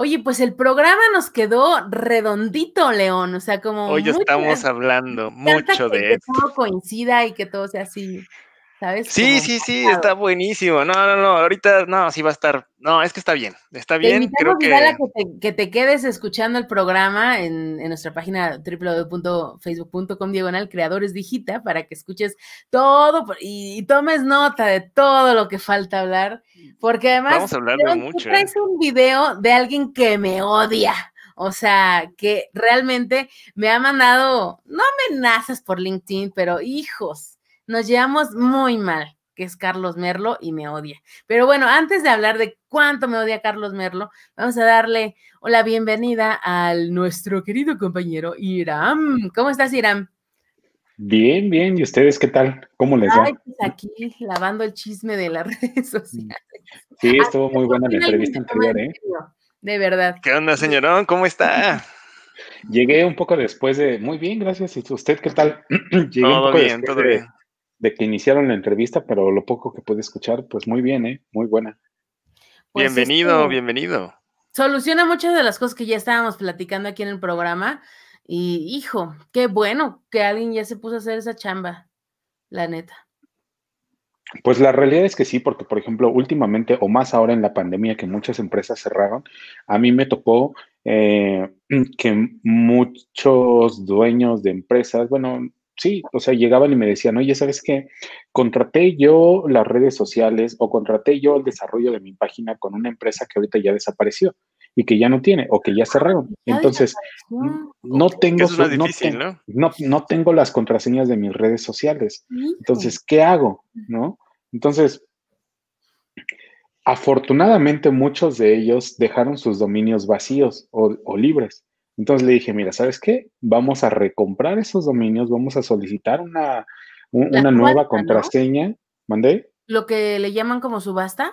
Oye, pues el programa nos quedó redondito, León. O sea, como. Hoy estamos hablando mucho de eso. Que todo coincida y que todo sea así. Sí, sí, sí, está buenísimo. No, no, no, ahorita no, sí va a estar. No, es que está bien, está bien. creo que... A que, te, quedes escuchando el programa en, nuestra página www.facebook.com diagonal creadores digita para que escuches todo y, tomes nota de todo lo que falta hablar, porque además Vamos a mucho, ¿eh? traes un video de alguien que me odia. O sea, que realmente me ha mandado, no amenazas por LinkedIn, pero hijos, nos llevamos muy mal, que es Carlos Merlo y me odia. Pero bueno, antes de hablar de cuánto me odia Carlos Merlo, vamos a darle la bienvenida al nuestro querido compañero Iram. ¿Cómo estás, Iram? Bien, bien. ¿Y ustedes qué tal? ¿Cómo les va? Pues aquí lavando el chisme de las redes sociales. Sí, estuvo muy buena la entrevista anterior, ¿eh? De verdad. ¿Qué onda, señorón? ¿Cómo está? Llegué un poco después de. Muy bien, gracias. ¿Y usted qué tal? Llegué un poco de que iniciaron la entrevista, pero lo poco que pude escuchar, pues muy bien, ¿eh? Muy buena. Pues bienvenido, bienvenido. Soluciona muchas de las cosas que ya estábamos platicando aquí en el programa. Y hijo, qué bueno que alguien ya se puso a hacer esa chamba, la neta. Pues la realidad es que sí, porque por ejemplo, últimamente o más ahora en la pandemia que muchas empresas cerraron, a mí me tocó eh, que muchos dueños de empresas, bueno, sí, o sea, llegaban y me decían, oye, ¿sabes qué? Contraté yo las redes sociales o contraté yo el desarrollo de mi página con una empresa que ahorita ya desapareció y que ya no tiene o que ya ah, cerraron. Entonces, no tengo, tengo las contraseñas de mis redes sociales. Entonces, ¿qué hago? ¿No? Entonces, afortunadamente muchos de ellos dejaron sus dominios vacíos o libres. Entonces le dije, mira, ¿sabes qué? Vamos a recomprar esos dominios, vamos a solicitar una, nueva contraseña. ¿Mandé? Lo que le llaman como subasta.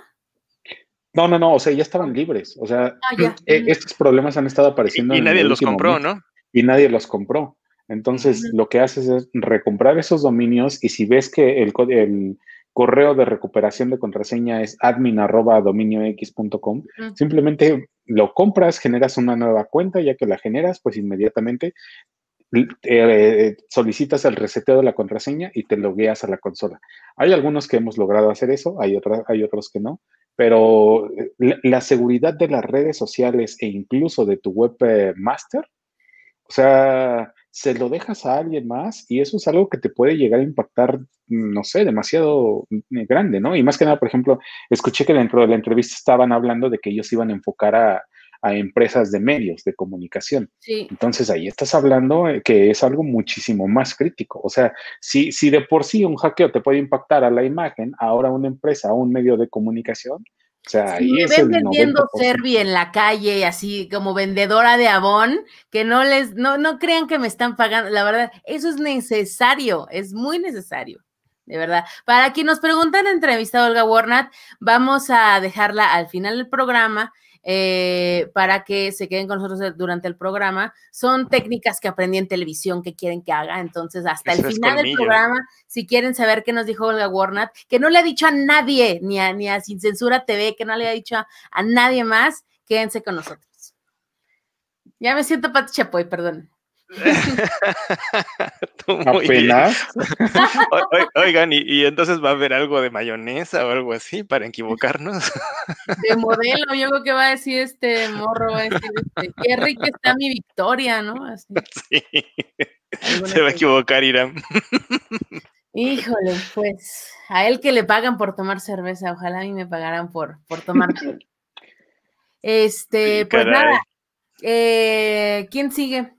No, no, no, o sea, ya estaban libres. O sea, ah, e, estos problemas han estado apareciendo. Y, nadie los compró, ¿no? Y nadie los compró. Entonces, lo que haces es recomprar esos dominios y si ves que el, el, correo de recuperación de contraseña es admin.dominiox.com. Simplemente lo compras, generas una nueva cuenta, ya que la generas, pues inmediatamente eh, eh, solicitas el reseteo de la contraseña y te logueas a la consola. Hay algunos que hemos logrado hacer eso, hay, otra, hay otros que no, pero eh, la, seguridad de las redes sociales e incluso de tu web master, o sea, se lo dejas a alguien más y eso es algo que te puede llegar a impactar, no sé, demasiado eh, grande, ¿no? Y más que nada, por ejemplo, escuché que dentro de la entrevista estaban hablando de que ellos iban a enfocar a, empresas de medios de comunicación. Entonces ahí estás hablando eh, que es algo muchísimo más crítico. O sea, si, si de por sí un hackeo te puede impactar a la imagen, ahora una empresa, un medio de comunicación, o sea, ven vendiendo Servi en la calle, así como vendedora de Avon, que no les, no, crean que me están pagando. La verdad, eso es necesario, es muy necesario, de verdad. Para quien nos preguntan, entrevista a Olga Warnat, vamos a dejarla al final del programa eh, para que se queden con nosotros eh, durante el programa. Son técnicas que aprendí en televisión que quieren que haga. Entonces, hasta el final del programa, si quieren saber qué nos dijo Olga Warnat, que no le ha dicho a nadie, ni a, ni a Sin Censura TV, que no le ha dicho a, nadie más, quédense con nosotros. Ya me siento Pati Chapoy, perdón. Apenas. oigan, y, entonces va a haber algo de mayonesa o algo así para equivocarnos. De modelo, yo creo que va a decir este morro, va a este, qué rica está mi victoria, ¿no? Se va a equivocar, Irán. Híjole, pues a él que le pagan por tomar cerveza, ojalá a mí me pagaran por, por tomar. Este, pues nada, eh, ¿quién sigue?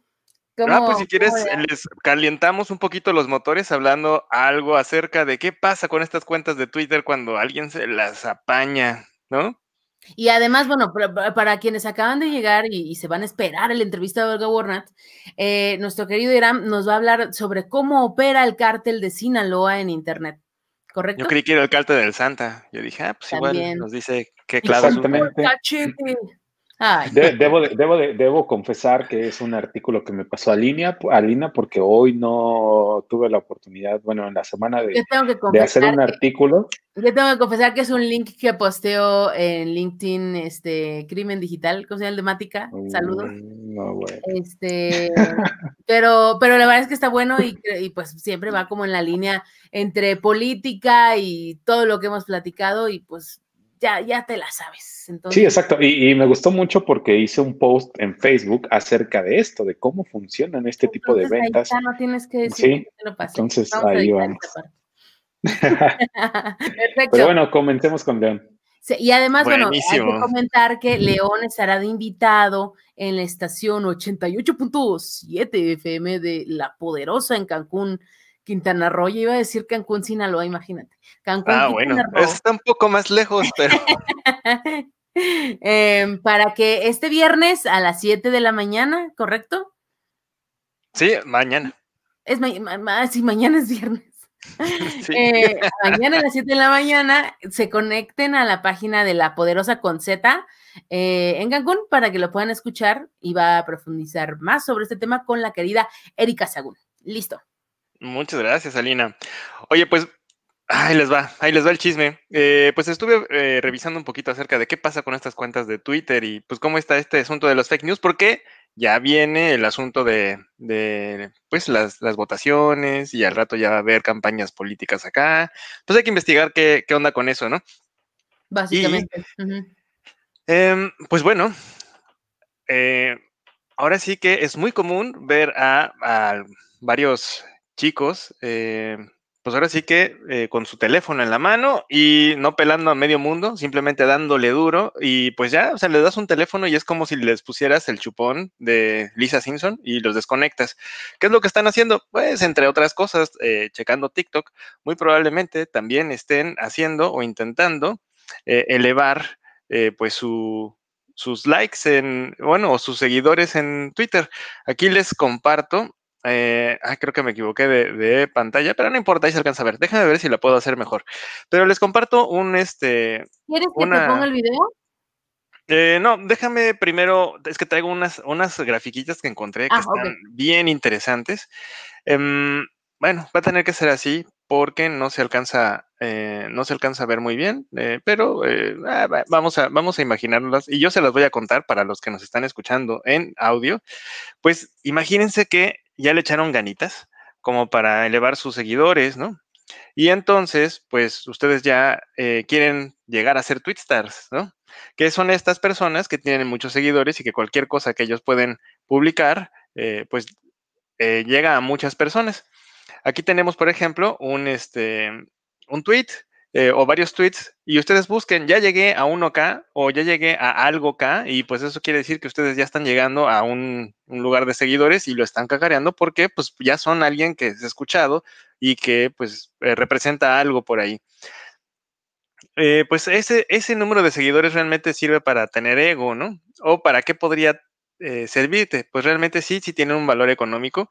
Ah, pues si quieres, les calientamos un poquito los motores hablando algo acerca de qué pasa con estas cuentas de Twitter cuando alguien se las apaña, ¿no? Y además, bueno, para, quienes acaban de llegar y, se van a esperar el entrevista de Olga Warnat, eh, nuestro querido Irán nos va a hablar sobre cómo opera el cártel de Sinaloa en Internet, ¿correcto? Yo creí que era el cártel del Santa. Yo dije, ah, pues igual nos dice qué clave. Exactamente debo, confesar que es un artículo que me pasó a línea, a Lina porque hoy no tuve la oportunidad, bueno, en la semana de, hacer un artículo. Yo tengo que confesar que es un link que posteo en LinkedIn, este, Crimen Digital, ¿cómo se llama? Demática, saludos. Mm, este, pero, pero la verdad es que está bueno y pues siempre va como en la línea entre política y todo lo que hemos platicado y pues ya, ya te la sabes. sí, exacto. Y, me gustó mucho porque hice un post en Facebook acerca de esto, de cómo funcionan este tipo de ventas. Ya no tienes que decir que te lo pasé. Entonces ahí vamos. Perfecto. Pero bueno, comencemos con León. y además, bueno, hay que comentar que León estará de invitado en la estación 88.7 FM de La Poderosa en Cancún Quintana Roo, iba a decir Cancún, Sinaloa, imagínate. ah, bueno, está un poco más lejos, pero... Em, para que este viernes a las 7 de la mañana, ¿correcto? Sí, mañana. Es sí, mañana es viernes. Eh, mañana a las 7 de la mañana se conecten a la página de La Poderosa Conceta eh, en Cancún para que lo puedan escuchar y va a profundizar más sobre este tema con la querida Erika Sagún. Listo. Muchas gracias, Alina. Oye, pues Ahí les va, ahí les va el chisme. Eh, pues estuve eh, revisando un poquito acerca de qué pasa con estas cuentas de Twitter y pues cómo está este asunto de los fake news, porque ya viene el asunto de, pues las, votaciones y al rato ya va a haber campañas políticas acá. Pues hay que investigar qué, onda con eso, ¿no? Básicamente. Em, pues bueno, eh, ahora sí que es muy común ver a varios chicos, eh, pues ahora sí que eh, con su teléfono en la mano y no pelando a medio mundo, simplemente dándole duro y pues ya, o sea, le das un teléfono y es como si les pusieras el chupón de Lisa Simpson y los desconectas. ¿Qué es lo que están haciendo? Pues entre otras cosas, eh, checando TikTok, muy probablemente también estén haciendo o intentando elevar pues sus likes en, bueno, o sus seguidores en Twitter. Aquí les comparto eh, ah, creo que me equivoqué de, pantalla, pero no importa, ahí se alcanza a ver. Déjame ver si la puedo hacer mejor. Pero les comparto un este. ¿Quieres que te ponga el video? Eh, no, déjame primero, es que traigo unas, unas grafiquitas que encontré que ah, están bien interesantes. Em, bueno, va a tener que ser así porque no se alcanza, eh, no se alcanza a ver muy bien, pero ah, vamos, a, vamos a imaginarlas y yo se las voy a contar para los que nos están escuchando en audio. Pues imagínense que ya le echaron ganitas como para elevar sus seguidores, ¿no? Y entonces, pues ustedes ya eh, quieren llegar a ser Twitstars, ¿no? Que son estas personas que tienen muchos seguidores y que cualquier cosa que ellos pueden publicar, eh, pues eh, llega a muchas personas. Aquí tenemos, por ejemplo, un, este, un tweet eh, o varios tweets y ustedes busquen, ya llegué a 1K o ya llegué a algo K y pues eso quiere decir que ustedes ya están llegando a un, lugar de seguidores y lo están cacareando porque pues ya son alguien que es escuchado y que pues eh, representa algo por ahí. Eh, pues ese, ese número de seguidores realmente sirve para tener ego, ¿no? ¿O para qué podría servirte? Pues realmente sí, sí tiene un valor económico.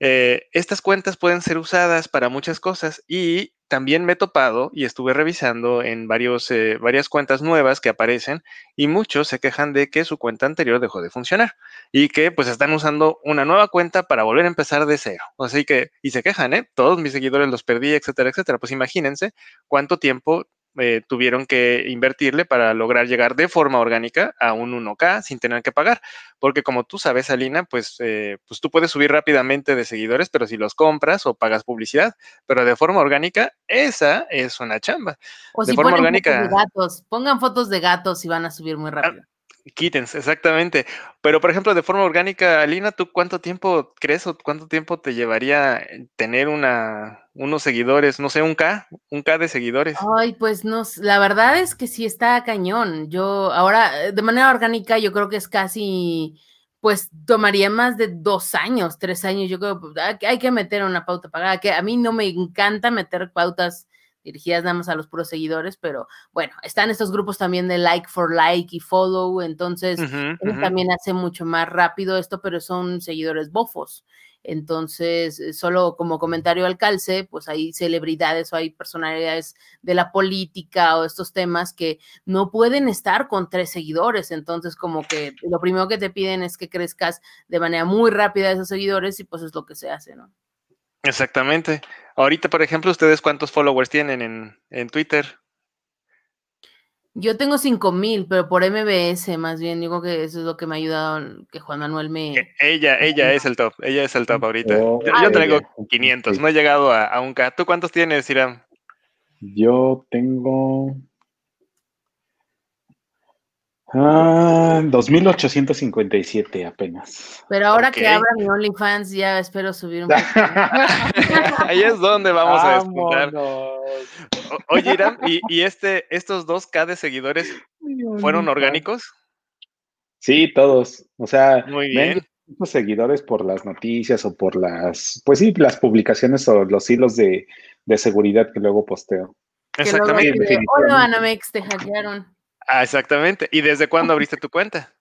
estas cuentas pueden ser usadas para muchas cosas y también me he topado y estuve revisando en varios, eh, varias cuentas nuevas que aparecen y muchos se quejan de que su cuenta anterior dejó de funcionar y que pues están usando una nueva cuenta para volver a empezar de cero. Así que, y se quejan, ¿eh? Todos mis seguidores los perdí, etcétera, etcétera. Pues imagínense cuánto tiempo eh, tuvieron que invertirle para lograr llegar de forma orgánica a un 1K sin tener que pagar. Porque como tú sabes, Alina, pues, eh, pues tú puedes subir rápidamente de seguidores, pero si los compras o pagas publicidad, pero de forma orgánica, esa es una chamba. O de si forma orgánica. de gatos, pongan fotos de gatos y van a subir muy ah, rápido. Kittens, exactamente. Pero, por ejemplo, de forma orgánica, Alina, ¿tú cuánto tiempo crees o cuánto tiempo te llevaría eh, tener una, unos seguidores? No sé, un K, un K de seguidores. Ay, pues no, la verdad es que sí está cañón. Yo ahora, eh, de manera orgánica, yo creo que es casi, pues tomaría más de dos años, tres años. Yo creo que hay que meter una pauta pagada, que a mí no me encanta meter pautas dirigidas nada más a los puros seguidores, pero bueno, están estos grupos también de like for like y follow, entonces también hace mucho más rápido esto, pero son seguidores bofos. Entonces, eh, solo como comentario al calce, pues hay celebridades o hay personalidades de la política o estos temas que no pueden estar con tres seguidores. Entonces, como que lo primero que te piden es que crezcas de manera muy rápida esos seguidores y pues es lo que se hace, ¿no? Exactamente. Ahorita, por ejemplo, ¿ustedes cuántos followers tienen en, Twitter? Yo tengo 5000, pero por MBS más bien, digo que eso es lo que me ha ayudado, que Juan Manuel me... E, ella, ella es el top, ella es el top ahorita. Oh, yo, traigo 500, no he llegado a, un K. ¿Tú cuántos tienes, Irán? Yo tengo 2857 ah, apenas. Pero ahora que abra mi OnlyFans ya espero subir un Ahí es donde vamos a explicar. Oye, Irán, ¿y, este, estos dos K de seguidores fueron orgánicos? Sí, todos. O sea, Muy seguidores por las noticias o por las, pues sí, las publicaciones o los hilos de, seguridad que luego posteo. Exactamente. Luego, no Anamex, te hackearon. Ah, exactamente. ¿Y desde cuándo abriste tu cuenta?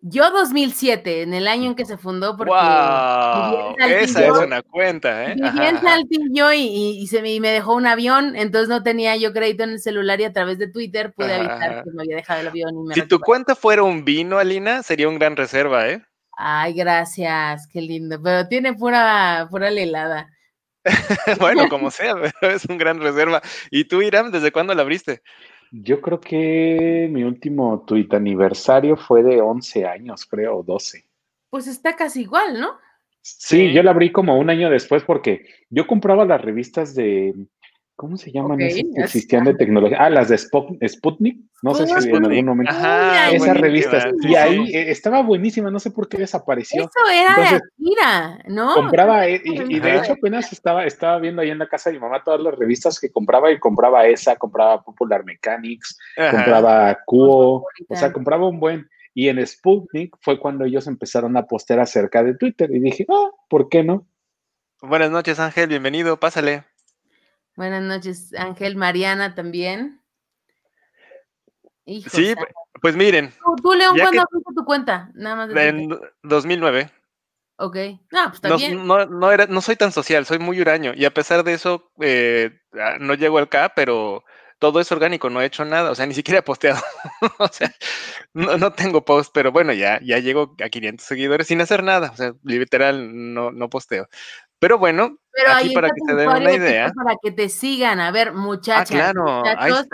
Yo 2007, en el año en que se fundó, porque wow, esa es una cuenta, ¿eh? Mi en Saltillo y, y, se me, me, dejó un avión, entonces no tenía yo crédito en el celular y a través de Twitter pude avisar que me había dejado el avión. si tu cuenta fuera un vino, Alina, sería un gran reserva, ¿eh? Ay, gracias, qué lindo, pero tiene pura, pura helada. bueno, como sea, es un gran reserva. ¿Y tú, Iram, desde cuándo la abriste? Yo creo que mi último tuit aniversario fue de 11 años, creo, 12. Pues está casi igual, ¿no? sí, yo la abrí como un año después porque yo compraba las revistas de ¿Cómo se llaman esas que existían de tecnología? Ah, las de Sputnik, no sé si en algún momento. esas revistas. y ahí eh, estaba buenísima, no sé por qué desapareció. Eso era de gira, ¿no? Compraba, eh, y, de hecho apenas estaba, estaba viendo ahí en la casa de mi mamá todas las revistas que compraba, y compraba esa, compraba Popular Mechanics, compraba Cuo, o sea, compraba un buen. Y en Sputnik fue cuando ellos empezaron a postear acerca de Twitter, y dije, ah, ¿por qué no? Buenas noches, Ángel, bienvenido, pásale. Buenas noches, Ángel. Mariana también. sí, pues miren. Tú, León, ¿cuándo abriste tu cuenta? Nada más. en 2009. Ok. Ah, pues también. no, soy tan social, soy muy huraño. Y a pesar de eso, eh, ah, no llego al K, pero todo es orgánico, no he hecho nada. O sea, ni siquiera he posteado. o sea, no, tengo post, pero bueno, ya, ya llego a 500 seguidores sin hacer nada. O sea, literal, no, no posteo. Pero bueno, aquí para que te den una idea. Para que te sigan, a ver, ah, muchachas. muchachos,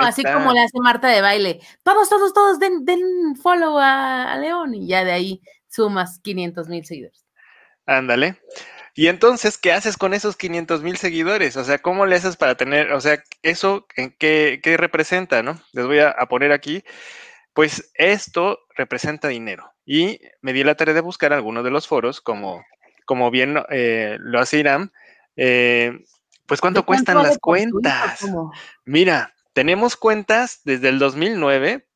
así como le hace Marta de baile. Todos, todos, todos, den, den follow a, León y ya de ahí sumas 500 mil seguidores. Ándale. Y entonces, ¿qué haces con esos 500 mil seguidores? O sea, ¿cómo le haces para tener, o sea, eso en qué, qué representa, no? Les voy a, poner aquí. Pues esto representa dinero. Y me di la tarea de buscar algunos de los foros como como bien eh, lo hace Irán, eh, pues cuánto cuestan las cuentas. Mira, tenemos cuentas desde el 2009,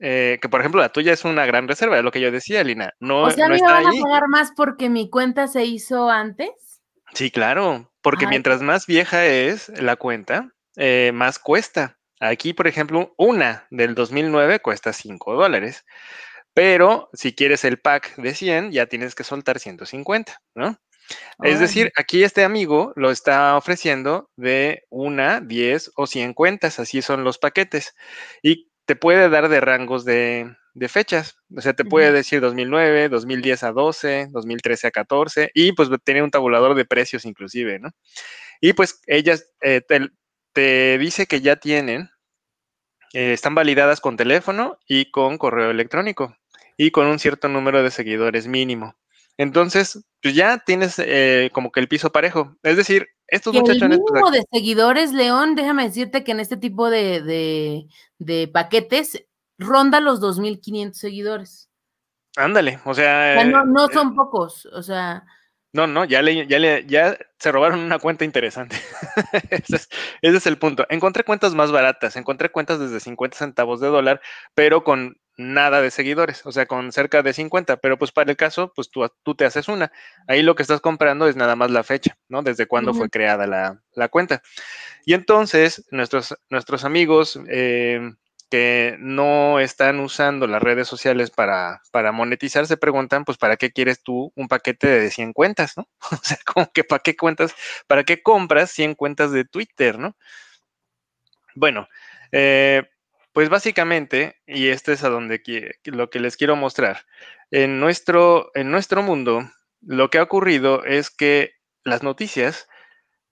eh, que por ejemplo la tuya es una gran reserva, es lo que yo decía, Lina. No, o sea, ¿me van a pagar más porque mi cuenta se hizo antes? Sí, claro, porque mientras más vieja es la cuenta, más cuesta. Aquí, por ejemplo, una del 2009 cuesta 5 dólares. Pero si quieres el pack de 100, ya tienes que soltar 150, ¿no? Es decir, aquí este amigo lo está ofreciendo de una, 10 o 100 cuentas, así son los paquetes. Y te puede dar de rangos de, fechas. O sea, te puede decir 2009, 2010 a 12, 2013 a 14 y pues tiene un tabulador de precios inclusive, ¿no? Y pues ellas eh, te, dice que ya tienen, eh, están validadas con teléfono y con correo electrónico y con un cierto número de seguidores mínimo. Entonces, pues ya tienes eh, como que el piso parejo. Es decir, estos muchachos. El número de seguidores, León, déjame decirte que en este tipo de, de, paquetes ronda los 2.500 seguidores. Ándale, o sea. no, eh, son pocos, o sea. No, no, ya, ya, ya se robaron una cuenta interesante. ese, es, el punto. Encontré cuentas más baratas, encontré cuentas desde 50 centavos de dólar, pero con nada de seguidores, o sea, con cerca de 50, pero pues para el caso, pues tú, tú te haces una. Ahí lo que estás comprando es nada más la fecha, ¿no? Desde cuándo fue creada la, cuenta. Y entonces, nuestros, nuestros amigos eh, que no están usando las redes sociales para, monetizar se preguntan, pues, ¿para qué quieres tú un paquete de 100 cuentas, no? O sea, como que ¿para qué cuentas, para qué compras 100 cuentas de Twitter, no? Bueno, eh, pues básicamente, y este es a donde lo que les quiero mostrar, en nuestro, en nuestro mundo lo que ha ocurrido es que las noticias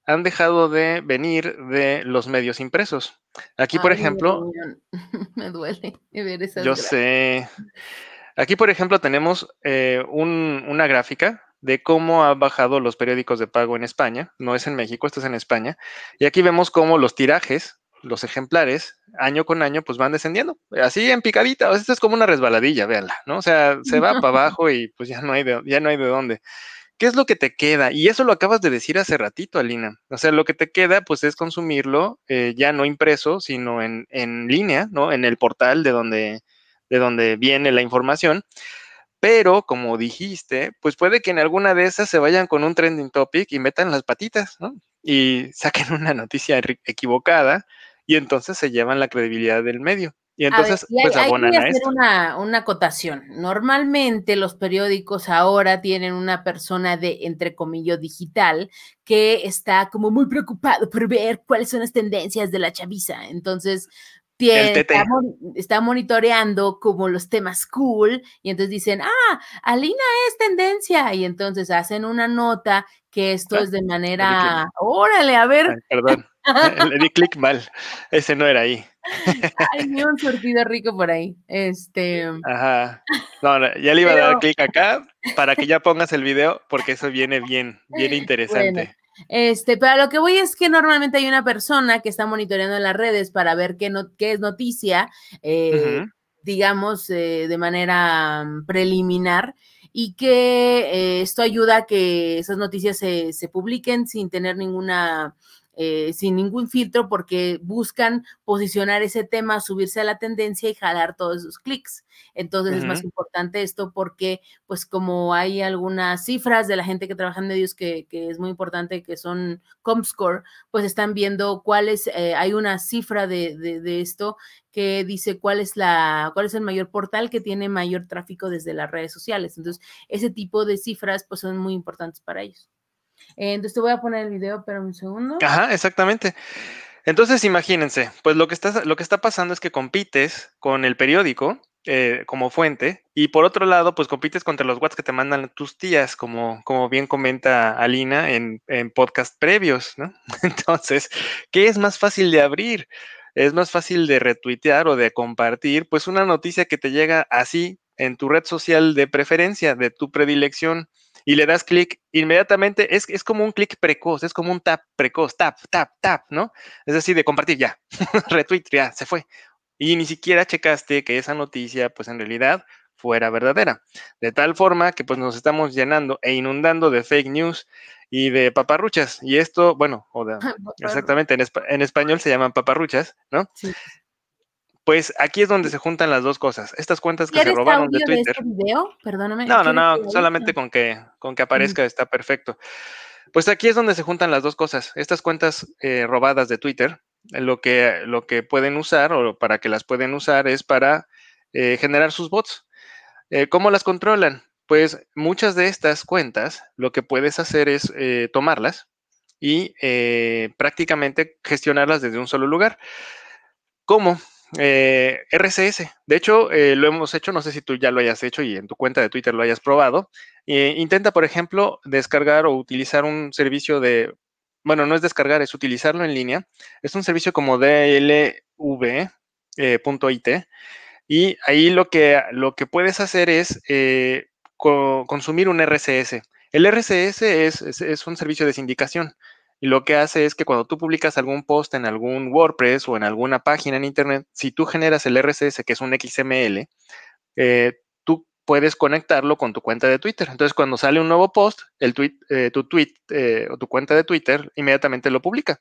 han dejado de venir de los medios impresos Aquí, por ejemplo. Me duele ver esa. Yo sé. Aquí, por ejemplo, tenemos eh, una gráfica de cómo han bajado los periódicos de pago en España. No es en México, esto es en España. Y aquí vemos cómo los tirajes, los ejemplares, año con año, pues van descendiendo. Así en picadita. O esto es como una resbaladilla, véanla, ¿no? O sea, se va para abajo y pues ya no hay ya no hay de dónde. ¿Qué es lo que te queda? Y eso lo acabas de decir hace ratito, Alina. O sea, lo que te queda, pues, es consumirlo eh, ya no impreso, sino en, en, línea, ¿no? En el portal de donde, de donde viene la información. Pero, como dijiste, pues puede que en alguna de esas se vayan con un trending topic y metan las patitas, ¿no? Y saquen una noticia equivocada y entonces se llevan la credibilidad del medio. Y entonces, hacer una, una acotación. Normalmente los periódicos ahora tienen una persona de, entre comillas, digital que está como muy preocupado por ver cuáles son las tendencias de la chaviza. Entonces, está, monitoreando como los temas cool y entonces dicen, ah, Alina es tendencia y entonces hacen una nota que esto ah, es de manera, órale, a ver. Le di clic mal. Ese no era ahí. Hay un surtido rico por ahí. Este. Ajá. ya le iba a dar clic acá para que ya pongas el video, porque eso viene bien, bien interesante. Este, pero lo que voy es que normalmente hay una persona que está monitoreando las redes para ver qué, qué es noticia, eh, digamos, eh, de manera mm, preliminar, y que eh, esto ayuda a que esas noticias se publiquen sin tener ninguna eh, sin ningún filtro porque buscan posicionar ese tema, subirse a la tendencia y jalar todos esos clics. Entonces es más importante esto porque pues como hay algunas cifras de la gente que trabaja en medios que, es muy importante, que son Comscore, pues están viendo cuáles, eh, hay una cifra de, de esto que dice cuál es la cuál es el mayor portal que tiene mayor tráfico desde las redes sociales. Entonces, ese tipo de cifras pues son muy importantes para ellos. Eh, entonces te voy a poner el video, pero un segundo. Ajá, exactamente. Entonces, imagínense, pues lo que está, lo que está pasando es que compites con el periódico eh, como fuente y por otro lado, pues compites contra los WhatsApp que te mandan tus tías, como, como bien comenta Alina en, en podcast previos, ¿no? Entonces, ¿qué es más fácil de abrir? Es más fácil de retuitear o de compartir, pues una noticia que te llega así en tu red social de preferencia, de tu predilección y le das clic, inmediatamente es, es como un clic precoz, es como un tap precoz, tap, tap, tap, ¿no? Es así de compartir ya, retweet, ya, se fue. Y ni siquiera checaste que esa noticia, pues en realidad fuera verdadera. De tal forma que pues nos estamos llenando e inundando de fake news y de paparruchas. Y esto, bueno, exactamente, en, en, español se llaman paparruchas, ¿no? Sí. Pues aquí es donde se juntan las dos cosas. Estas cuentas que se robaron de Twitter. De este video? Perdóname. No, no, no, solamente con que, con que aparezca está perfecto. Pues aquí es donde se juntan las dos cosas. Estas cuentas eh, robadas de Twitter, lo que, lo que pueden usar o para que las pueden usar es para eh, generar sus bots. Eh, ¿Cómo las controlan? Pues muchas de estas cuentas lo que puedes hacer es tomarlas y prácticamente gestionarlas desde un solo lugar. ¿Cómo? Eh, RCS. De hecho, eh, lo hemos hecho, no sé si tú ya lo hayas hecho y en tu cuenta de Twitter lo hayas probado. Eh, intenta, por ejemplo, descargar o utilizar un servicio de, bueno, no es descargar, es utilizarlo en línea. Es un servicio como dlv.it. y ahí lo que, lo que puedes hacer es consumir un RCS. El RCS es, es un servicio de sindicación. Y lo que hace es que cuando tú publicas algún post en algún WordPress o en alguna página en Internet, si tú generas el RSS, que es un XML, eh, tú puedes conectarlo con tu cuenta de Twitter. Entonces, cuando sale un nuevo post, el tweet, eh, tu tweet eh, o tu cuenta de Twitter inmediatamente lo publica.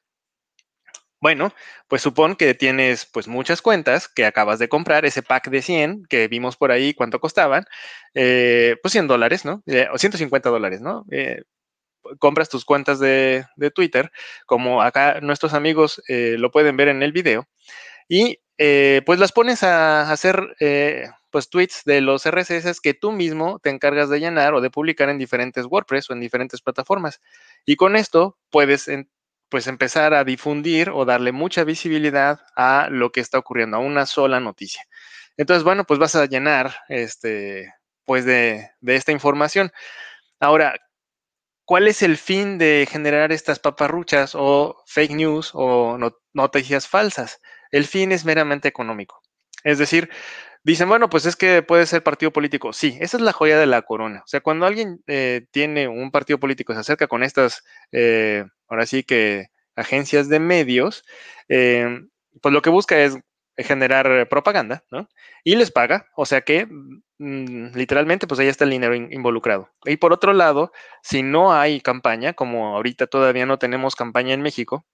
Bueno, pues supón que tienes pues muchas cuentas que acabas de comprar, ese pack de 100 que vimos por ahí cuánto costaban, pues 100 dólares, ¿no? o 150 dólares, ¿no? compras tus cuentas de, Twitter, como acá nuestros amigos eh, lo pueden ver en el video, y eh, pues las pones a, hacer eh, pues tweets de los RSS que tú mismo te encargas de llenar o de publicar en diferentes WordPress o en diferentes plataformas. Y con esto puedes pues empezar a difundir o darle mucha visibilidad a lo que está ocurriendo, a una sola noticia. Entonces, bueno, pues vas a llenar este, pues de, de esta información. Ahora, ¿Cuál es el fin de generar estas paparruchas o fake news o noticias falsas? El fin es meramente económico. Es decir, dicen, bueno, pues es que puede ser partido político. Sí, esa es la joya de la corona. O sea, cuando alguien eh, tiene un partido político, se acerca con estas, eh, ahora sí que agencias de medios, eh, pues lo que busca es generar eh, propaganda, ¿no? Y les paga, o sea que mm, literalmente pues ahí está el dinero involucrado. Y por otro lado, si no hay campaña, como ahorita todavía no tenemos campaña en México,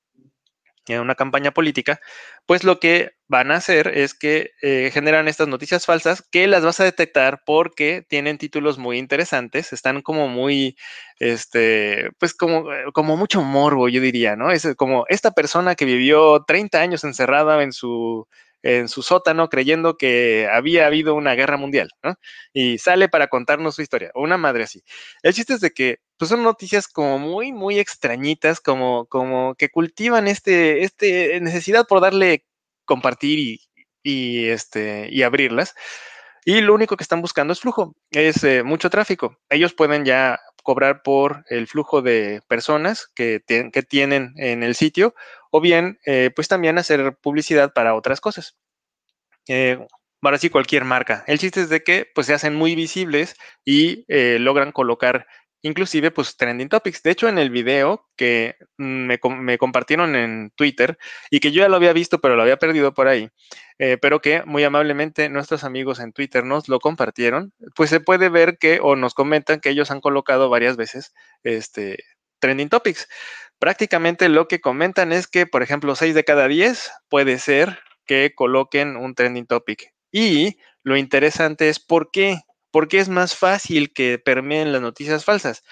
una campaña política, pues lo que van a hacer es que eh, generan estas noticias falsas que las vas a detectar porque tienen títulos muy interesantes, están como muy, este, pues como, eh, como mucho morbo, yo diría, ¿no? Es como esta persona que vivió 30 años encerrada en su en su sótano creyendo que había habido una guerra mundial, ¿no? Y sale para contarnos su historia, o una madre así. El chiste es de que pues son noticias como muy, muy extrañitas, como, como que cultivan este, este necesidad por darle compartir y, este, y abrirlas. Y lo único que están buscando es flujo, es eh, mucho tráfico. Ellos pueden ya cobrar por el flujo de personas que, que tienen en el sitio o bien, eh, pues también hacer publicidad para otras cosas. Eh, ahora sí, cualquier marca. El chiste es de que, pues, se hacen muy visibles y eh, logran colocar inclusive, pues, trending topics. De hecho, en el video que me, compartieron en Twitter y que yo ya lo había visto, pero lo había perdido por ahí, pero que muy amablemente nuestros amigos en Twitter nos lo compartieron, pues se puede ver que, o nos comentan que ellos han colocado varias veces, este, trending topics. Prácticamente lo que comentan es que, por ejemplo, 6 de cada 10 puede ser que coloquen un trending topic. Y lo interesante es por qué. ¿Por qué es más fácil que permeen las noticias falsas?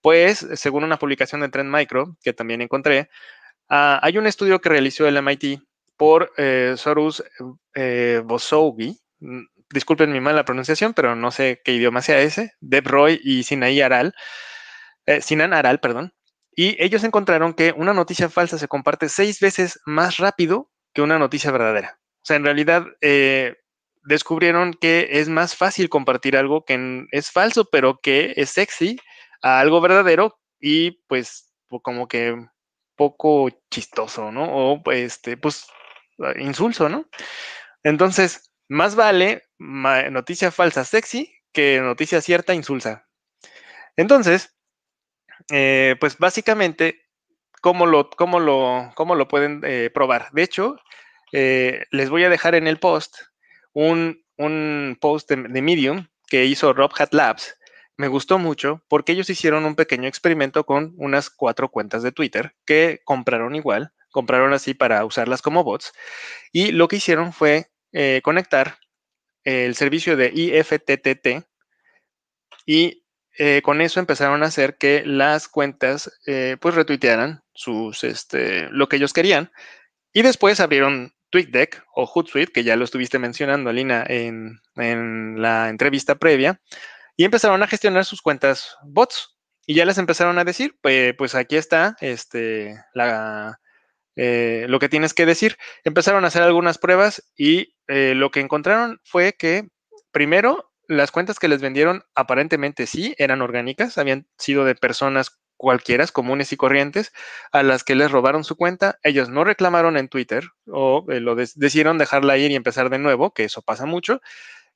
Pues, según una publicación de Trend Micro, que también encontré, ah, hay un estudio que realizó el MIT por eh, Soros eh, eh mm, Disculpen mi mala pronunciación, pero no sé qué idioma sea ese. Deb Roy y Sinaí Aral eh, Sinan Aral, perdón, y ellos encontraron que una noticia falsa se comparte seis veces más rápido que una noticia verdadera. O sea, en realidad eh, descubrieron que es más fácil compartir algo que es falso, pero que es sexy, a algo verdadero y pues como que poco chistoso, ¿no? O este, pues eh, insulso, ¿no? Entonces, más vale noticia falsa sexy que noticia cierta insulsa. Entonces, eh, pues básicamente, ¿cómo lo, cómo lo, cómo lo pueden eh, probar? De hecho, eh, les voy a dejar en el post un, un post de, Medium que hizo Rob Hat Labs. Me gustó mucho porque ellos hicieron un pequeño experimento con unas cuatro cuentas de Twitter que compraron igual, compraron así para usarlas como bots. Y lo que hicieron fue conectar el servicio de IFTTT y eh, con eso empezaron a hacer que las cuentas eh, pues retuitearan sus, este, lo que ellos querían. Y después abrieron TweetDeck o Hootsuite, que ya lo estuviste mencionando, Alina, en, la entrevista previa, y empezaron a gestionar sus cuentas bots. Y ya les empezaron a decir, pues, aquí está este, la, eh, lo que tienes que decir. Empezaron a hacer algunas pruebas y lo que encontraron fue que primero las cuentas que les vendieron aparentemente sí eran orgánicas, habían sido de personas cualquiera, comunes y corrientes, a las que les robaron su cuenta, ellos no reclamaron en Twitter o eh, lo decidieron dejarla ir y empezar de nuevo, que eso pasa mucho,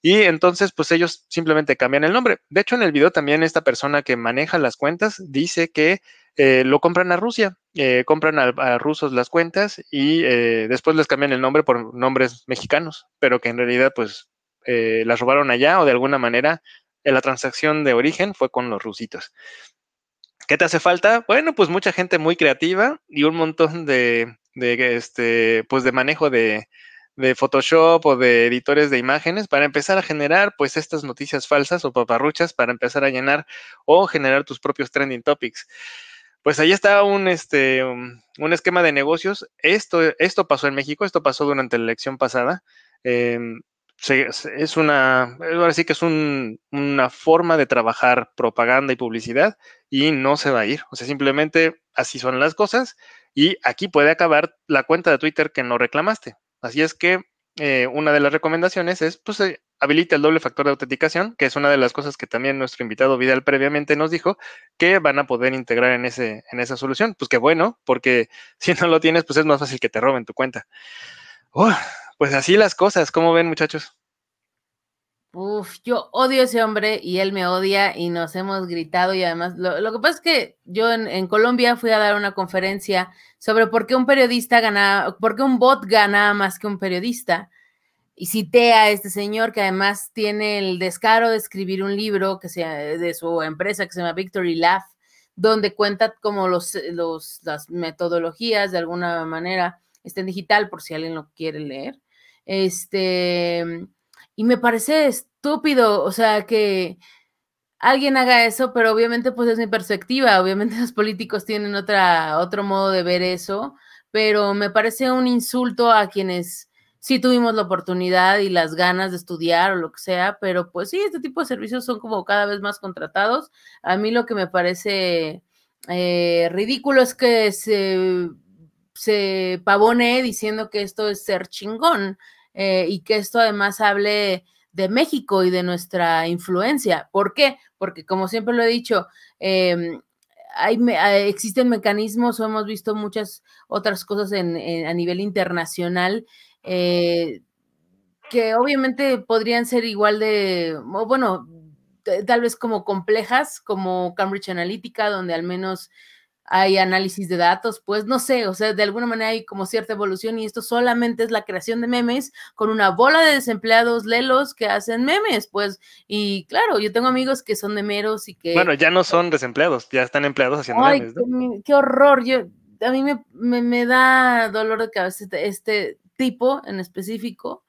y entonces pues ellos simplemente cambian el nombre. De hecho, en el video también esta persona que maneja las cuentas dice que eh, lo compran a Rusia, eh, compran a, rusos las cuentas y después les cambian el nombre por nombres mexicanos, pero que en realidad pues eh, las robaron allá o de alguna manera la transacción de origen fue con los rusitos. ¿Qué te hace falta? Bueno, pues mucha gente muy creativa y un montón de, este, pues de manejo de, Photoshop o de editores de imágenes para empezar a generar pues estas noticias falsas o paparruchas para empezar a llenar o generar tus propios trending topics. Pues ahí está un, este, un esquema de negocios. Esto, esto pasó en México, esto pasó durante la elección pasada. Em, es una, ahora sí que es una forma de trabajar propaganda y publicidad y no se va a ir. O sea, simplemente así son las cosas y aquí puede acabar la cuenta de Twitter que no reclamaste. Así es que eh, una de las recomendaciones es, pues, eh, habilita el doble factor de autenticación, que es una de las cosas que también nuestro invitado Vidal previamente nos dijo que van a poder integrar en, ese, en esa solución. Pues qué bueno, porque si no lo tienes, pues es más fácil que te roben tu cuenta pues así las cosas, ¿cómo ven muchachos? Uf, yo odio a ese hombre y él me odia y nos hemos gritado y además lo, que pasa es que yo en, Colombia fui a dar una conferencia sobre por qué un periodista gana, por qué un bot gana más que un periodista y cité a este señor que además tiene el descaro de escribir un libro que sea de su empresa que se llama Victory Laugh, donde cuenta como los, las metodologías de alguna manera, está digital por si alguien lo quiere leer. Este, y me parece estúpido, o sea, que alguien haga eso, pero obviamente pues es mi perspectiva, obviamente los políticos tienen otra, otro modo de ver eso, pero me parece un insulto a quienes sí tuvimos la oportunidad y las ganas de estudiar o lo que sea, pero pues sí, este tipo de servicios son como cada vez más contratados. A mí lo que me parece eh, ridículo es que se se pavone diciendo que esto es ser chingón eh, y que esto además hable de México y de nuestra influencia. ¿Por qué? Porque como siempre lo he dicho, em, eh, existen mecanismos o hemos visto muchas otras cosas a nivel internacional eh, que obviamente podrían ser igual de, bueno, tal vez como complejas, como Cambridge Analytica, donde al menos hay análisis de datos, pues no sé, o sea, de alguna manera hay como cierta evolución y esto solamente es la creación de memes con una bola de desempleados lelos que hacen memes, pues, y claro, yo tengo amigos que son de meros y que... Bueno, ya no son desempleados, ya están empleados haciendo memes. ¿no? Qué, qué, horror, yo, a mí me, me, da dolor de cabeza este, este tipo en específico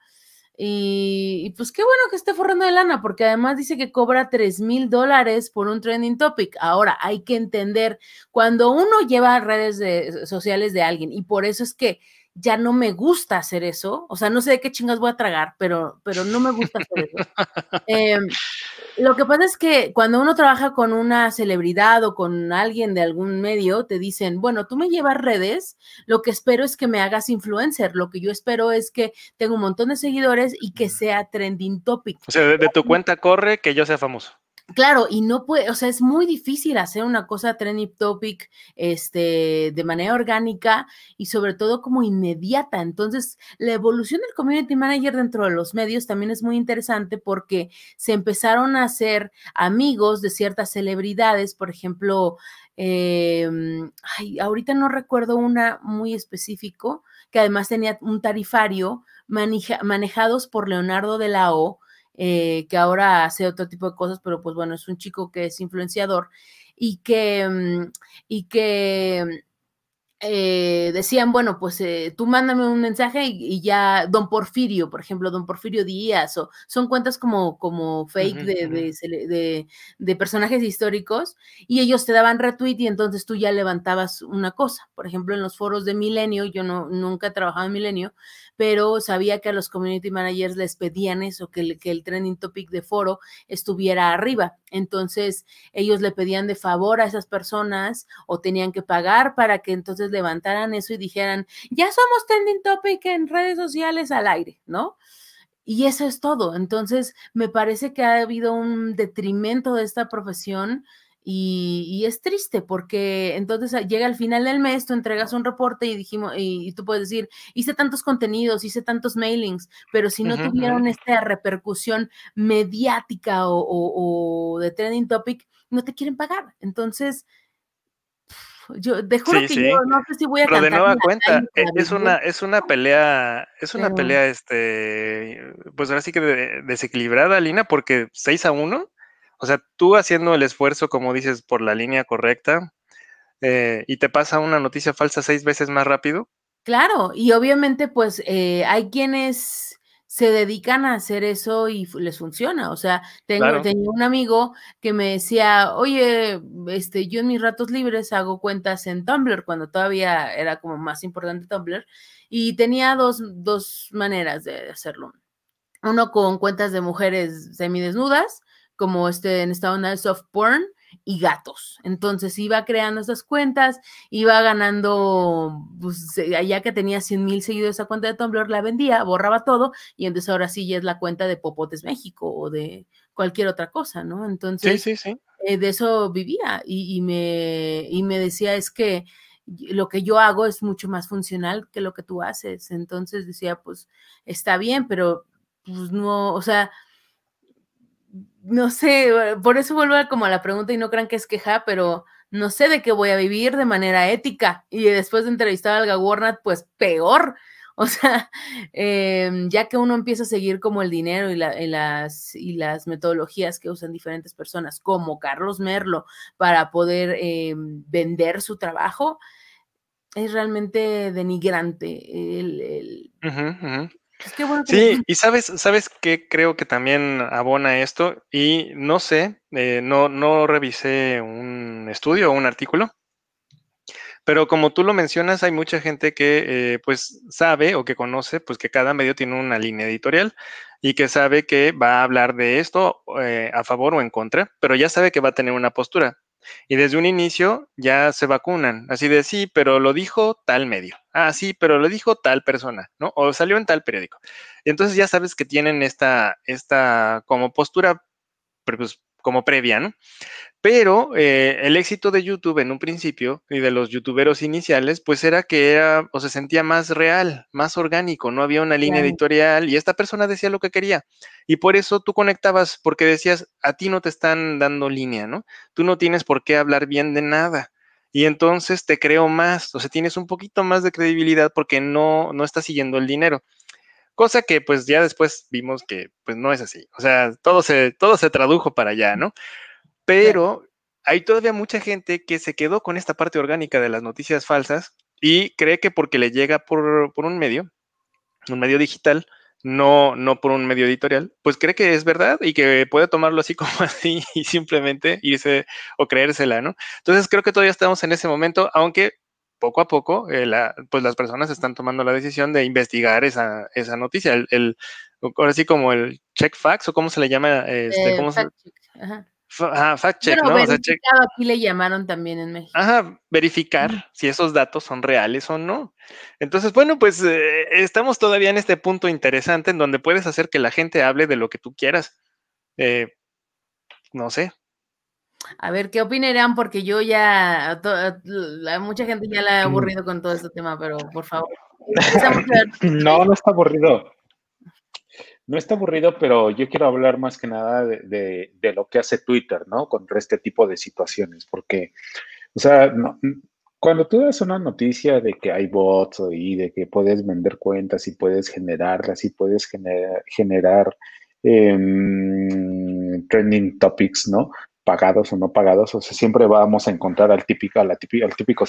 y, pues qué bueno que esté forrando de lana, porque además dice que cobra 3 mil dólares por un trending topic. Ahora, hay que entender, cuando uno lleva redes sociales de alguien, y por eso es que ya no me gusta hacer eso. O sea, no sé de qué chingas voy a tragar, pero, pero no me gusta hacer eso. Em, lo que pasa es que cuando uno trabaja con una celebridad o con alguien de algún medio, te dicen, bueno, tú me llevas redes, lo que espero es que me hagas influencer, lo que yo espero es que tenga un montón de seguidores y que sea trending topic. O sea, de tu cuenta corre que yo sea famoso. Claro, y no puede, o sea, es muy difícil hacer una cosa trending topic este, de manera orgánica y sobre todo como inmediata. Entonces, la evolución del community manager dentro de los medios también es muy interesante porque se empezaron a hacer amigos de ciertas celebridades, por ejemplo, em, ahorita no recuerdo una muy específico, que además tenía un tarifario manejados por Leonardo de la O eh, que ahora hace otro tipo de cosas, pero pues bueno, es un chico que es influenciador y que, mm, y que eh, decían, bueno, pues eh, tú mándame un mensaje y, ya, don Porfirio, por ejemplo, don Porfirio Díaz, o son cuentas como, como fake de, personajes históricos y ellos te daban retweet y entonces tú ya levantabas una cosa. Por ejemplo, en los foros de Milenio, yo no, nunca he trabajado en Milenio, pero sabía que a los community managers les pedían eso, que el, trending topic de foro estuviera arriba. Entonces, ellos le pedían de favor a esas personas o tenían que pagar para que entonces levantaran eso y dijeran, ya somos trending topic en redes sociales al aire, ¿no? Y eso es todo. Entonces, me parece que ha habido un detrimento de esta profesión y, es triste porque entonces ah, llega al final del mes, tú entregas un reporte y dijimos, y, tú puedes decir, hice tantos contenidos, hice tantos mailings, pero si no tuvieron esta repercusión mediática o, de trending topic, no te quieren pagar. Entonces, yo de juro que yo no sé si voy a pero de nueva cuenta e, es, una es una pelea es una pelea este pues ahora sí que desequilibrada Lina porque 6 a 1 o sea, tú haciendo el esfuerzo, como dices, por la línea correcta eh, y te pasa una noticia falsa seis veces más rápido. Claro, y obviamente pues eh, hay quienes se dedican a hacer eso y les funciona. O sea, tengo, un amigo que me decía, oye, este, yo en mis ratos libres hago cuentas en Tumblr, cuando todavía era como más importante Tumblr, y tenía dos, dos maneras de hacerlo. Uno con cuentas de mujeres semidesnudas como este en Estados de soft porn y gatos. Entonces iba creando esas cuentas, iba ganando, pues ya eh, que tenía 100 mil seguidores esa cuenta de Tumblr, la vendía, borraba todo y entonces ahora sí ya es la cuenta de Popotes México o de cualquier otra cosa, ¿no? Entonces, eh, de eso vivía y, me, y me decía es que lo que yo hago es mucho más funcional que lo que tú haces. Entonces decía, pues está bien, pero pues no, o sea, no sé, eh, por eso vuelvo como a la pregunta y no crean que es queja, pero no sé de qué voy a vivir de manera ética. Y después de entrevistar a Alga Warnat, pues peor. O sea, em, ya que uno empieza a seguir como el dinero y, las, y las metodologías que usan diferentes personas, como Carlos Merlo, para poder em, vender su trabajo, es realmente denigrante el, pues sí, y sabes, sabes que creo que también abona esto y no sé, eh, no, no revisé un estudio o un artículo, pero como tú lo mencionas, hay mucha gente que eh, pues sabe o que conoce pues que cada medio tiene una línea editorial y que sabe que va a hablar de esto eh, a favor o en contra, pero ya sabe que va a tener una postura. Y desde un inicio ya se vacunan, así de sí, pero lo dijo tal medio. Ah, sí, pero lo dijo tal persona, ¿no? O salió en tal periódico. Entonces ya sabes que tienen esta, esta como postura pues, como previa, ¿no? Pero eh, el éxito de YouTube en un principio y de los youtuberos iniciales, pues era que era o se sentía más real, más orgánico, no había una línea editorial y esta persona decía lo que quería. Y por eso tú conectabas, porque decías, a ti no te están dando línea, ¿no? Tú no tienes por qué hablar bien de nada y entonces te creo más, o sea, tienes un poquito más de credibilidad porque no, no estás siguiendo el dinero cosa que pues ya después vimos que pues no es así, o sea, todo se, todo se tradujo para allá, ¿no? Pero hay todavía mucha gente que se quedó con esta parte orgánica de las noticias falsas y cree que porque le llega por, un medio, un medio digital, no, no por un medio editorial, pues cree que es verdad y que puede tomarlo así como así y simplemente irse o creérsela, ¿no? Entonces creo que todavía estamos en ese momento, aunque poco a poco, eh, pues las personas están tomando la decisión de investigar esa, noticia. El, ahora sí, como el check facts o cómo se le llama. Este, eh, check. Ajá. check, ¿no? aquí le llamaron también en México. Ajá, verificar si esos datos son reales o no. Entonces, bueno, pues eh, estamos todavía en este punto interesante en donde puedes hacer que la gente hable de lo que tú quieras. no sé, a ver qué opinarán, porque yo ya, mucha gente ya la ha mm. aburrido con todo este tema, pero por favor. no, no está aburrido. No está aburrido, pero yo quiero hablar más que nada de, lo que hace Twitter, ¿no? Contra este tipo de situaciones, porque, o sea, cuando tú das una noticia de que hay bots y de que puedes vender cuentas y puedes generarlas y puedes generar, em, trending topics, ¿no? pagados o no pagados, o sea, siempre vamos a encontrar al típico, al típico, al típico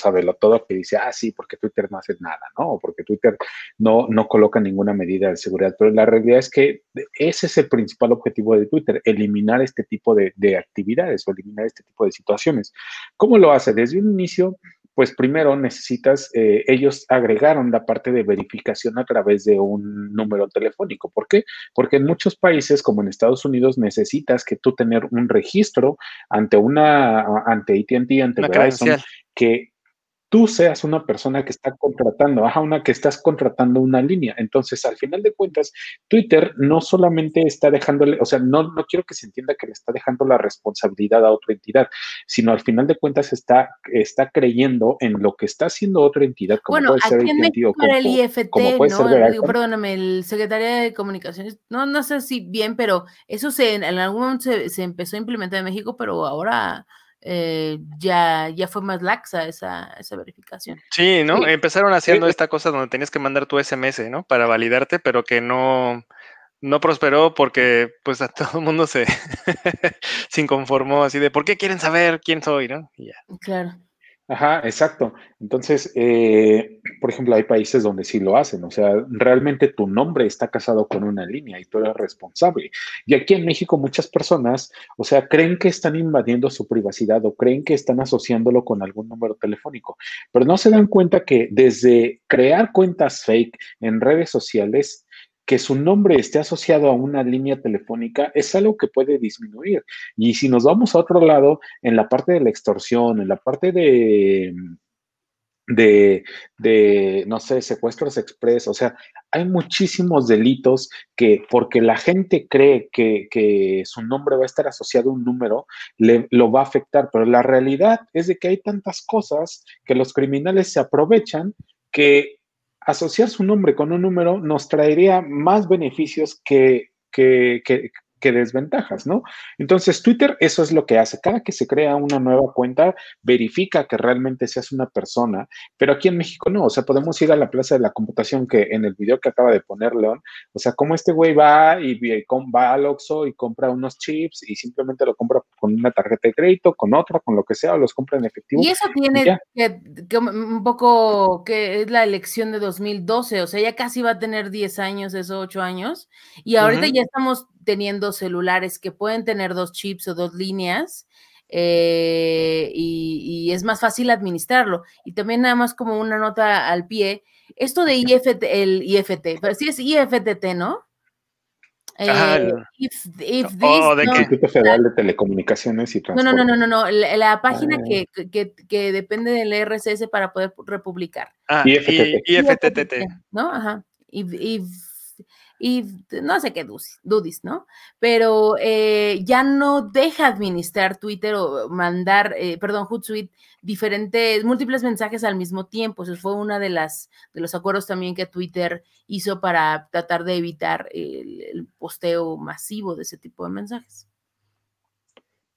que dice, ah, sí, porque Twitter no hace nada, ¿no? O porque Twitter no, no coloca ninguna medida de seguridad. Pero la realidad es que ese es el principal objetivo de Twitter, eliminar este tipo de, de actividades o eliminar este tipo de situaciones. ¿Cómo lo hace? Desde un inicio pues primero necesitas, eh, ellos agregaron la parte de verificación a través de un número telefónico. ¿Por qué? Porque en muchos países, como en Estados Unidos, necesitas que tú tener un registro ante una, ante ATT, ante Verizon, que, tú seas una persona que está contratando, ajá, una que estás contratando una línea. Entonces, al final de cuentas, Twitter no solamente está dejándole, o sea, no, no quiero que se entienda que le está dejando la responsabilidad a otra entidad, sino al final de cuentas está, está creyendo en lo que está haciendo otra entidad, bueno, puede ser el, México, el IFT, perdóname, el secretario de Comunicaciones, no, no sé si bien, pero eso se, en algún momento se, se empezó a implementar en México, pero ahora... Eh, ya, ya fue más laxa esa, esa verificación. Sí, ¿no? Empezaron haciendo eh esta cosa donde tenías que mandar tu SMS, ¿no? Para validarte, pero que no, no prosperó porque pues a todo el mundo se, se inconformó así de, ¿por qué quieren saber quién soy, ¿no? Y ya. Claro. Ajá, exacto. Entonces, eh, por ejemplo, hay países donde sí lo hacen, o sea, realmente tu nombre está casado con una línea y tú eres responsable. Y aquí en México muchas personas, o sea, creen que están invadiendo su privacidad o creen que están asociándolo con algún número telefónico, pero no se dan cuenta que desde crear cuentas fake en redes sociales que su nombre esté asociado a una línea telefónica es algo que puede disminuir. Y si nos vamos a otro lado, en la parte de la extorsión, en la parte de, mm, de, de no sé, secuestros expresos, o sea, hay muchísimos delitos que porque la gente cree que, su nombre va a estar asociado a un número, le, lo va a afectar, pero la realidad es de que hay tantas cosas que los criminales se aprovechan que asociar su nombre con un número nos traería más beneficios que, que, que, ¿Qué desventajas, ¿no? Entonces, Twitter eso es lo que hace. Cada que se crea una nueva cuenta, verifica que realmente seas una persona, pero aquí en México no, o sea, podemos ir a la plaza de la computación que en el video que acaba de poner León, o sea, como este güey va y, va al Oxxo y compra unos chips y simplemente lo compra con una tarjeta de crédito, con otra, con lo que sea, o los compra en efectivo. Y eso tiene un poco que es la elección de 2012, o sea, ya casi va a tener 10 años, eso 8 años, y ahorita ya estamos teniendo celulares que pueden tener dos chips o dos líneas eh, y, es más fácil administrarlo. Y también nada más como una nota al pie, esto de IFT, el IFT, pero sí es IFTT, ¿no? Eh, ah, de Instituto Federal de Telecomunicaciones y Transporte. No, no, no, no, no, la, página ah. que, depende del RSS para poder republicar. Ah, IFTTT. ¿No? Ajá y no sé qué dudis, ¿no? Pero eh, ya no deja administrar Twitter o mandar, eh, perdón, Hootsuite, diferentes, múltiples mensajes al mismo tiempo. Eso fue uno de, de los acuerdos también que Twitter hizo para tratar de evitar el, posteo masivo de ese tipo de mensajes.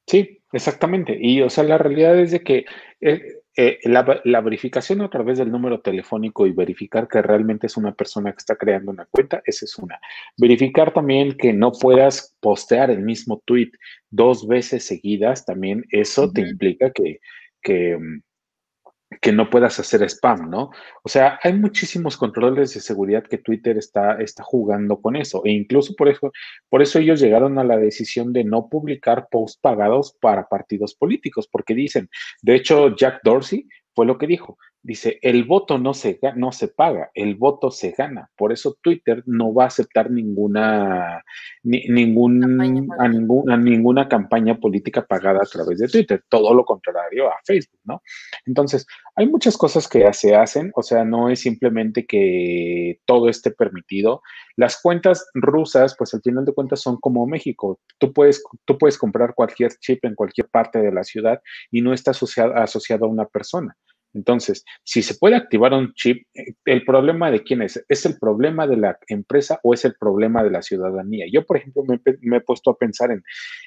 Sí, exactamente. Y o sea, la realidad es de que eh, eh, la, verificación a través del número telefónico y verificar que realmente es una persona que está creando una cuenta, esa es una. Verificar también que no puedas postear el mismo tweet dos veces seguidas, también eso te implica que, que mm, que no puedas hacer spam, ¿no? O sea, hay muchísimos controles de seguridad que Twitter está, está jugando con eso. E incluso por eso, por eso ellos llegaron a la decisión de no publicar posts pagados para partidos políticos, porque dicen, de hecho, Jack Dorsey fue lo que dijo, Dice, el voto no se, no se paga, el voto se gana. Por eso Twitter no va a aceptar ninguna, campaña ninguna campaña política pagada a través de Twitter. Todo lo contrario a Facebook, ¿no? Entonces, hay muchas cosas que se hacen, o sea, no es simplemente que todo esté permitido. Las cuentas rusas, pues al final de cuentas son como México. Tú puedes, tú puedes comprar cualquier chip en cualquier parte de la ciudad y no está asociado a una persona entonces, si se puede activar un chip, eh, ¿el problema de quién es? ¿Es el problema de la empresa o es el problema de la ciudadanía? Yo, por ejemplo, me, he puesto a pensar en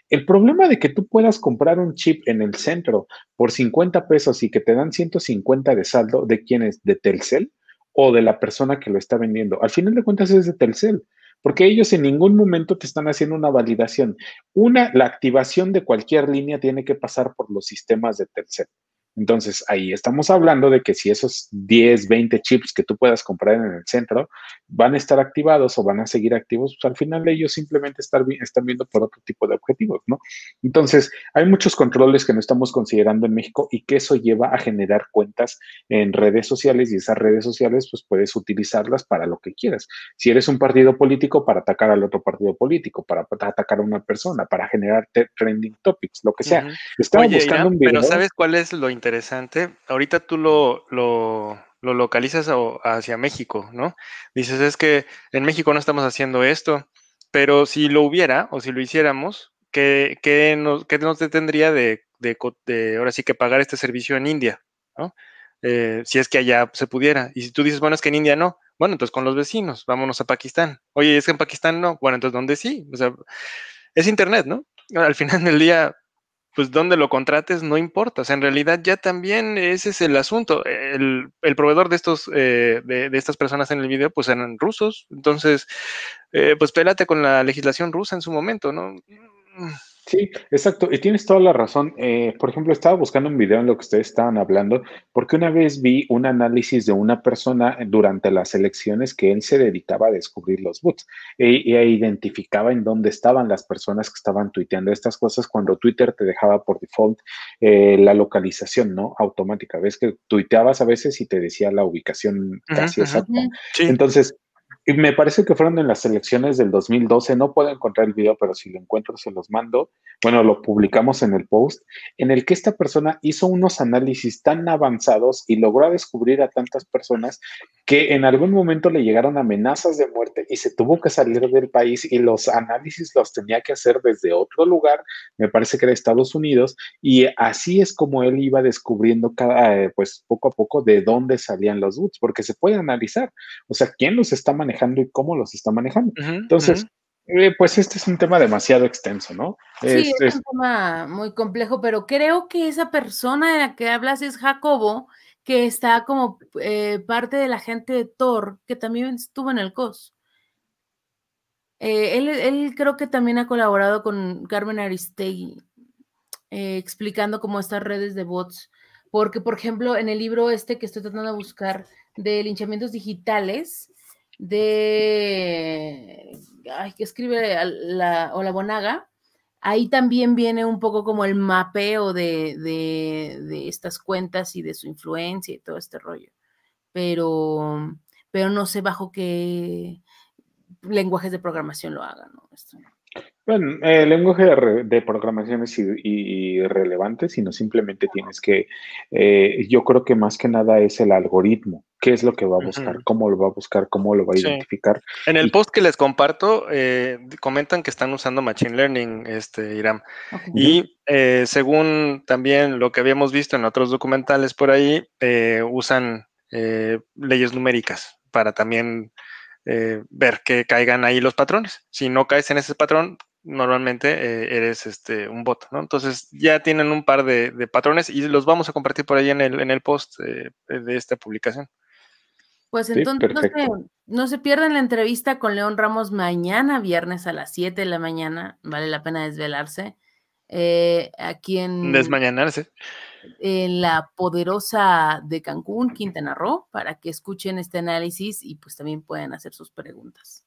el problema de que tú puedas comprar un chip en el centro por 50 pesos y que te dan 150 de saldo, ¿de quién es? ¿De Telcel o de la persona que lo está vendiendo? Al final de cuentas es de Telcel porque ellos en ningún momento te están haciendo una validación. Una, la activación de cualquier línea tiene que pasar por los sistemas de Telcel. Entonces, ahí estamos hablando de que si esos 10, 20 chips que tú puedas comprar en el centro van a estar activados o van a seguir activos, pues al final ellos simplemente están viendo por otro tipo de objetivos, ¿no? Entonces, hay muchos controles que no estamos considerando en México y que eso lleva a generar cuentas en redes sociales y esas redes sociales, pues puedes utilizarlas para lo que quieras. Si eres un partido político, para atacar al otro partido político, para atacar a una persona, para generar trending topics, lo que sea. Estamos buscando un video. Pero ¿sabes cuál es lo interesante. Ahorita tú lo, localizas hacia México, ¿no? Dices, es que en México no estamos haciendo esto, pero si lo hubiera o si lo hiciéramos, ¿qué, nos, nos detendría de, ahora sí que pagar este servicio en India, eh, si es que allá se pudiera. Y si tú dices, bueno, es que en India no, bueno, entonces con los vecinos, vámonos a Pakistán. Oye, es que en Pakistán no, bueno, entonces ¿dónde sí? O sea, es Internet, ¿no? Al final del día, pues donde lo contrates no importa. O sea, en realidad ya también ese es el asunto. El, proveedor de, estos, eh, de, estas personas en el video, pues eran rusos. Entonces, eh, pues pélate con la legislación rusa en su momento, ¿no? Sí, exacto. Y tienes toda la razón. Eh, por ejemplo, estaba buscando un video en lo que ustedes estaban hablando, porque una vez vi un análisis de una persona durante las elecciones que él se dedicaba a descubrir los bots e, Y e identificaba en dónde estaban las personas que estaban tuiteando estas cosas cuando Twitter te dejaba por default eh, la localización, ¿no? Automática. Ves que tuiteabas a veces y te decía la ubicación casi exacta. sí. Entonces, y me parece que fueron en las elecciones del 2012. No puedo encontrar el video, pero si lo encuentro se los mando. Bueno, lo publicamos en el post, en el que esta persona hizo unos análisis tan avanzados y logró descubrir a tantas personas que en algún momento le llegaron amenazas de muerte y se tuvo que salir del país y los análisis los tenía que hacer desde otro lugar, me parece que era Estados Unidos, y así es como él iba descubriendo cada, eh, pues poco a poco de dónde salían los boots, porque se puede analizar, o sea, quién los está manejando y cómo los está manejando. Entonces, eh, pues este es un tema demasiado extenso, ¿no? sí, es, un tema muy complejo, pero creo que esa persona de la que hablas es Jacobo, que está como eh, parte de la gente de Thor, que también estuvo en el COS. Eh, él, creo que también ha colaborado con Carmen Aristegui, eh, explicando cómo estas redes de bots, porque por ejemplo en el libro este que estoy tratando de buscar de linchamientos digitales, de... Ay, que escribe la, o la Bonaga, ahí también viene un poco como el mapeo de, de, de, estas cuentas y de su influencia y todo este rollo. Pero, pero no sé bajo qué lenguajes de programación lo hagan. ¿no? Bueno, el lenguaje de, programación es irrelevante, sino simplemente tienes que, eh, yo creo que más que nada es el algoritmo, qué es lo que va a buscar, cómo lo va a buscar, cómo lo va a identificar. En el post que les comparto, eh, comentan que están usando Machine Learning, este, Iram. Y eh, según también lo que habíamos visto en otros documentales por ahí, usan leyes numéricas para también eh, ver que caigan ahí los patrones. Si no caes en ese patrón, normalmente eh, eres este, un bot, ¿no? Entonces ya tienen un par de, patrones y los vamos a compartir por ahí en el, en el post eh, de esta publicación. Pues entonces no, se, pierdan la entrevista con León Ramos mañana, viernes a las 7 de la mañana. Vale la pena desvelarse. aquí en... Desmañanarse en la poderosa de Cancún, Quintana Roo, para que escuchen este análisis y pues también puedan hacer sus preguntas.